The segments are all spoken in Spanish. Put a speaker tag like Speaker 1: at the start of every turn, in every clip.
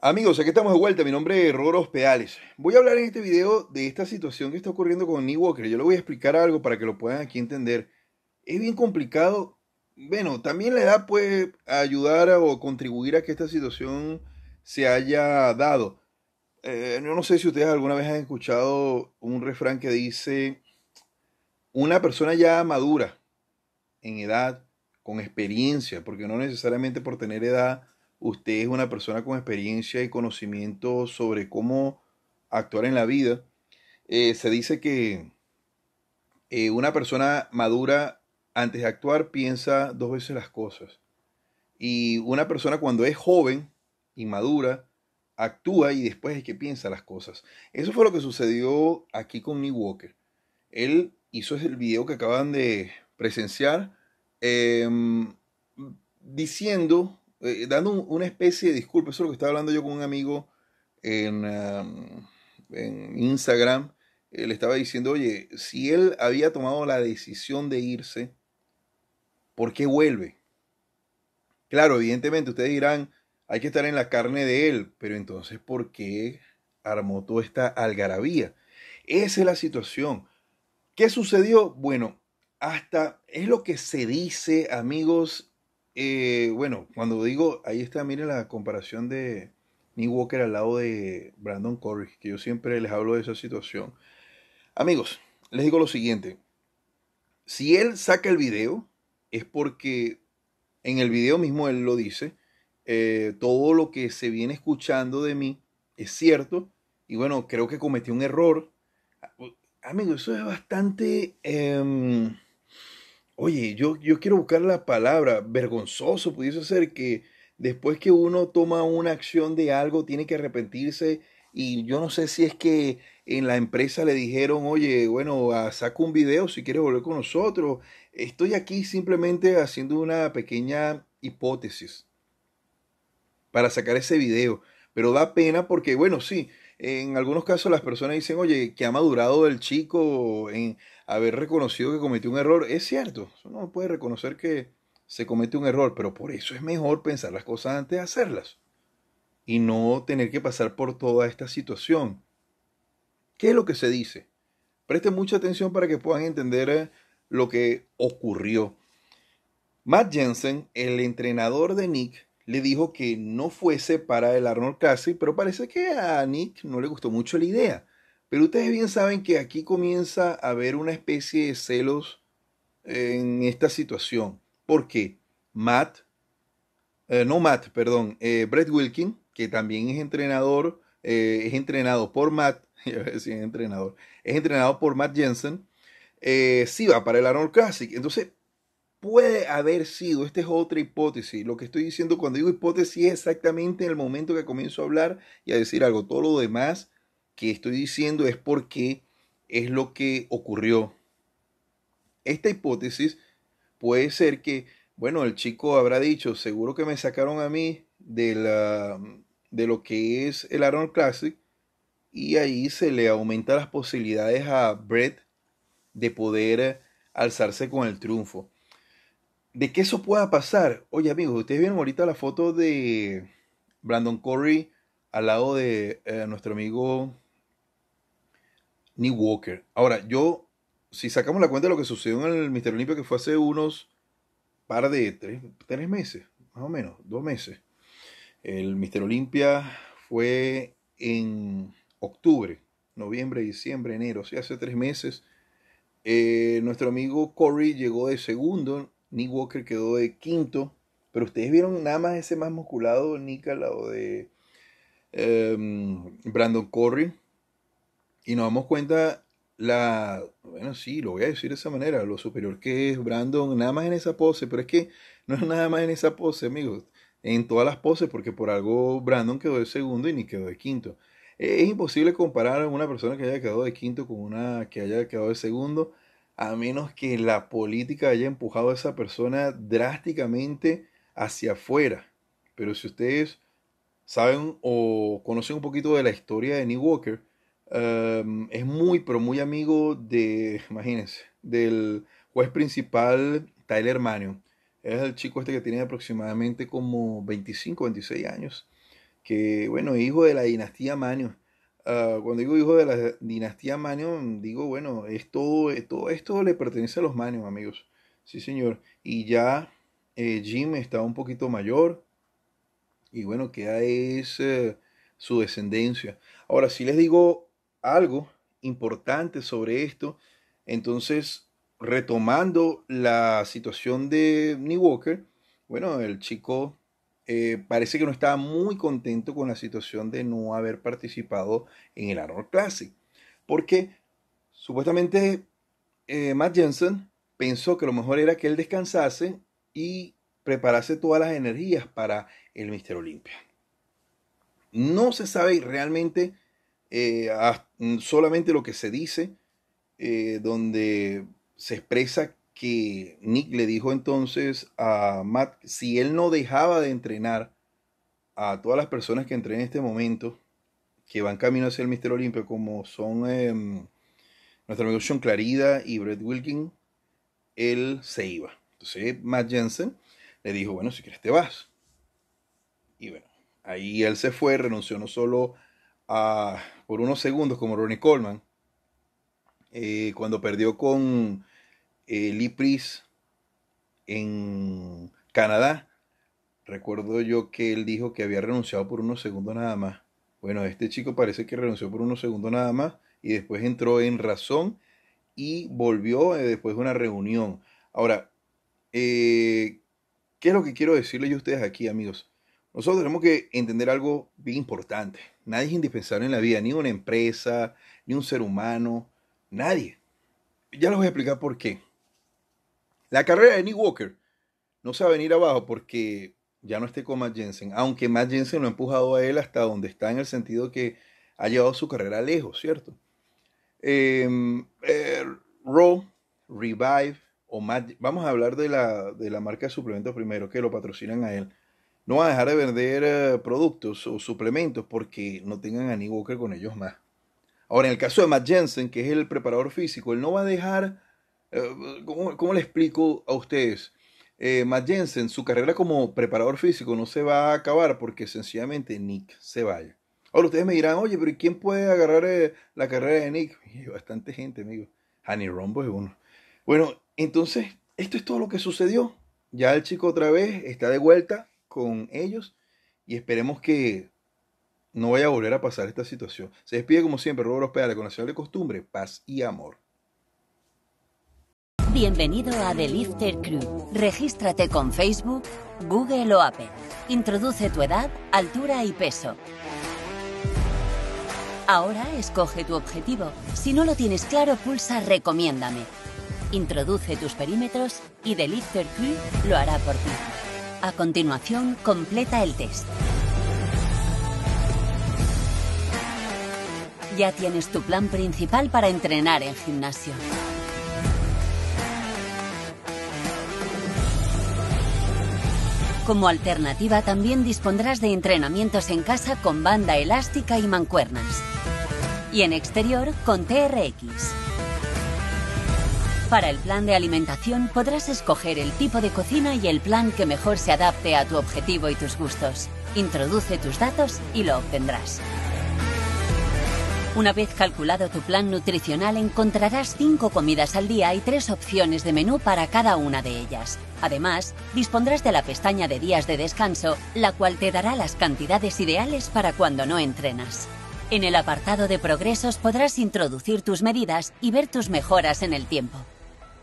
Speaker 1: Amigos, aquí estamos de vuelta. Mi nombre es Roros Peales. Voy a hablar en este video de esta situación que está ocurriendo con Nick Walker. Yo le voy a explicar algo para que lo puedan aquí entender. Es bien complicado bueno, también la edad puede ayudar o contribuir a que esta situación se haya dado. Eh, no sé si ustedes alguna vez han escuchado un refrán que dice, una persona ya madura en edad, con experiencia, porque no necesariamente por tener edad, usted es una persona con experiencia y conocimiento sobre cómo actuar en la vida. Eh, se dice que eh, una persona madura antes de actuar piensa dos veces las cosas. Y una persona cuando es joven, y madura, actúa y después es que piensa las cosas. Eso fue lo que sucedió aquí con Nick Walker. Él hizo el video que acaban de presenciar em, diciendo, eh, dando una especie de disculpa. Eso es lo que estaba hablando yo con un amigo en, em, en Instagram. Él estaba diciendo, oye, si él había tomado la decisión de irse, ¿Por qué vuelve? Claro, evidentemente ustedes dirán, hay que estar en la carne de él, pero entonces ¿por qué armó toda esta algarabía? Esa es la situación. ¿Qué sucedió? Bueno, hasta es lo que se dice, amigos. Eh, bueno, cuando digo, ahí está, miren la comparación de Nick Walker al lado de Brandon Curry, que yo siempre les hablo de esa situación. Amigos, les digo lo siguiente. Si él saca el video, es porque en el video mismo él lo dice, eh, todo lo que se viene escuchando de mí es cierto y bueno, creo que cometí un error. Ah, amigo, eso es bastante... Em, oye, yo, yo quiero buscar la palabra, vergonzoso pudiese ser que después que uno toma una acción de algo, tiene que arrepentirse. Y yo no sé si es que en la empresa le dijeron, oye, bueno, ah, saca un video si quieres volver con nosotros. Estoy aquí simplemente haciendo una pequeña hipótesis para sacar ese video, pero da pena porque, bueno, sí, en algunos casos las personas dicen, oye, que ha madurado el chico en haber reconocido que cometió un error. Es cierto, uno puede reconocer que se comete un error, pero por eso es mejor pensar las cosas antes de hacerlas y no tener que pasar por toda esta situación. ¿Qué es lo que se dice? Presten mucha atención para que puedan entender eh, lo que ocurrió. Matt Jensen, el entrenador de Nick, le dijo que no fuese para el Arnold Classic, pero parece que a Nick no le gustó mucho la idea. Pero ustedes bien saben que aquí comienza a haber una especie de celos en esta situación. Porque Matt, eh, no Matt, perdón, eh, Brett Wilkin, que también es entrenador, eh, es entrenado por Matt, es entrenador, es entrenado por Matt Jensen, eh, si va para el Arnold Classic. Entonces, puede haber sido, esta es otra hipótesis, lo que estoy diciendo cuando digo hipótesis es exactamente en el momento que comienzo a hablar y a decir algo. Todo lo demás que estoy diciendo es porque es lo que ocurrió. Esta hipótesis puede ser que, bueno, el chico habrá dicho, seguro que me sacaron a mí de, de lo que es el Arnold Classic y ahí se le aumenta las posibilidades a Brett de poder eh, alzarse con el triunfo. De que eso pueda pasar. Oye amigos, ustedes vieron ahorita la foto de Brandon Curry al lado de eh, nuestro amigo Nick Walker. Ahora, yo, si sacamos la cuenta de lo que sucedió en el Mister Olimpia, que fue hace unos par de tres, tres meses, más o menos, dos meses. El Mister Olympia fue en octubre, noviembre, diciembre, enero, o hace tres meses eh, nuestro amigo Corey llegó de segundo, Nick Walker quedó de quinto, pero ustedes vieron nada más ese más musculado Nick al lado de em, Brandon Corey. Y nos damos cuenta la, bueno, sí, lo voy a decir de esa manera, lo superior que es Brandon, nada más en esa pose, pero es que no es nada más en esa pose, amigos, en todas las poses, porque por algo Brandon quedó de segundo y Nick quedó de quinto. Es imposible comparar a una persona que haya quedado de quinto con una que haya quedado de segundo, a menos que la política haya empujado a esa persona drásticamente hacia afuera. Pero si ustedes saben o conocen un poquito de la historia de Nick Walker, em, es muy, pero muy amigo de, imagínense, del juez principal Tyler Mannion. Es el chico este que tiene aproximadamente como 25, 26 años que, bueno, hijo de la dinastía Manion. Ah, cuando digo hijo de la dinastía Manion, digo, bueno, esto, eh, todo esto le pertenece a los Manion, amigos. Sí, señor. Y ya eh, Jim está un poquito mayor. Y bueno, queda es eh, su descendencia. Ahora, si les digo algo importante sobre esto, entonces, retomando la situación de New Walker, bueno, el chico eh, parece que no estaba muy contento con la situación de no haber participado en el Arnold Classic. Porque supuestamente eh, Matt Jensen pensó que lo mejor era que él descansase y preparase todas las energías para el Mister Olympia. No se sabe realmente eh, mm, solamente lo que se dice, donde se expresa que Nick le dijo entonces a Matt, si él no dejaba de entrenar a todas las personas que entrenan en este momento, que van camino hacia el Mister Olimpio como son nuestra em, nuestro amigo Sean Clarida y Brett Wilkin, él se iba. Entonces Matt Jensen le dijo, bueno, si quieres te vas. Y bueno, ahí él se fue, renunció no solo a, por unos segundos como Ronnie Coleman, eh, cuando perdió con eh, el IPRIS en Canadá, recuerdo yo que él dijo que había renunciado por unos segundos nada más. Bueno, este chico parece que renunció por unos segundos nada más y después entró en razón y volvió eh, después de una reunión. Ahora, eh, ¿qué es lo que quiero decirles a ustedes aquí, amigos? Nosotros tenemos que entender algo bien importante. Nadie es indispensable en la vida, ni una empresa, ni un ser humano, nadie. Ya les voy a explicar por qué. La carrera de Nick Walker no se va a venir abajo porque ya no esté con Matt Jensen, aunque Matt Jensen lo ha empujado a él hasta donde está en el sentido que ha llevado su carrera lejos, ¿cierto? Em, eh, Raw, Revive o Matt, vamos a hablar de la, de la marca de suplementos primero, que lo patrocinan a él. No va a dejar de vender eh, productos o suplementos porque no tengan a Nick Walker con ellos más. Ahora, en el caso de Matt Jensen, que es el preparador físico, él no va a dejar eh, ¿Cómo, le explico a ustedes? Eh, Matt Jensen, su carrera como preparador físico no se va a acabar porque sencillamente Nick se vaya. Ahora ustedes me dirán, oye, pero quién puede agarrar eh, la carrera de Nick? Y bastante gente, amigo. Honey Rombo es uno. Bueno, entonces, esto es todo lo que sucedió. Ya el chico otra vez está de vuelta con ellos y esperemos que no vaya a volver a pasar esta situación. Se despide como siempre, Roberto Pedales, con la ciudad de costumbre, paz y amor.
Speaker 2: Bienvenido a The Lifter Crew. Regístrate con Facebook, Google o Apple. Introduce tu edad, altura y peso. Ahora escoge tu objetivo. Si no lo tienes claro, pulsa Recomiéndame. Introduce tus perímetros y The Lifter Crew lo hará por ti. A continuación, completa el test. Ya tienes tu plan principal para entrenar en gimnasio. Como alternativa también dispondrás de entrenamientos en casa con banda elástica y mancuernas. Y en exterior con TRX. Para el plan de alimentación podrás escoger el tipo de cocina y el plan que mejor se adapte a tu objetivo y tus gustos. Introduce tus datos y lo obtendrás. Una vez calculado tu plan nutricional encontrarás 5 comidas al día y 3 opciones de menú para cada una de ellas. Además, dispondrás de la pestaña de días de descanso, la cual te dará las cantidades ideales para cuando no entrenas. En el apartado de progresos podrás introducir tus medidas y ver tus mejoras en el tiempo.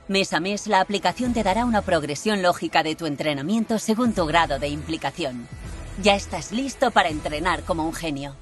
Speaker 2: Mes a mes, la aplicación te dará una progresión lógica de tu entrenamiento según tu grado de implicación. Ya estás listo para entrenar como un genio.